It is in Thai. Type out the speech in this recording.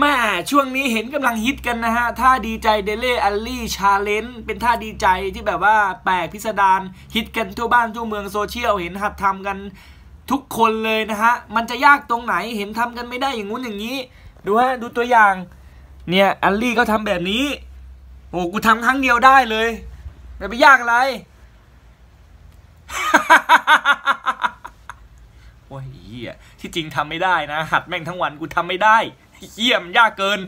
แม่ช่วงนี้เห็นกำลังฮิตกันนะฮะท่าดีใจเดลเล่อัลลี่ชาเลนจ์เป็นท่าดีใจที่แบบว่า แปลกพิสดารฮิตกันทั่วบ้านทั่วเมืองโซเชียลเห็นหัดทำกันทุกคนเลยนะฮะมันจะยากตรงไหนเห็นทำกันไม่ได้อย่างงู้นอย่างนี้ ดูฮะดูตัวอย่างเนี่ยอัลลี่ก็ทำแบบนี้ โอ้กูทำครั้งเดียวได้เลยไม่ไปยากอะไรโอ้ยที่จริงทำไม่ได้นะหัดแม่งทั้งวันกูทำไม่ได้เยี่ยมยากเกิน